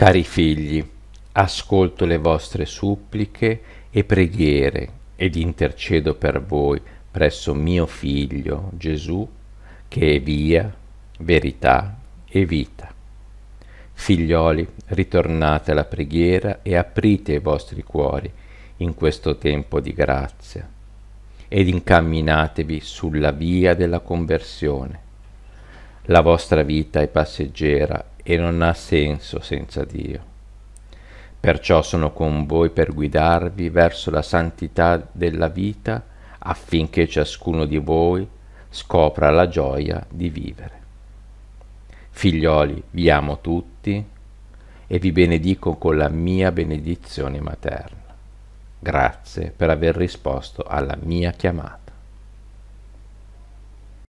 Cari figli, ascolto le vostre suppliche e preghiere ed intercedo per voi presso mio figlio Gesù, che è via, verità e vita. Figlioli, ritornate alla preghiera e aprite i vostri cuori in questo tempo di grazia ed incamminatevi sulla via della conversione. La vostra vita è passeggera e non ha senso senza Dio. Perciò sono con voi per guidarvi verso la santità della vita affinché ciascuno di voi scopra la gioia di vivere. Figlioli, vi amo tutti e vi benedico con la mia benedizione materna. Grazie per aver risposto alla mia chiamata.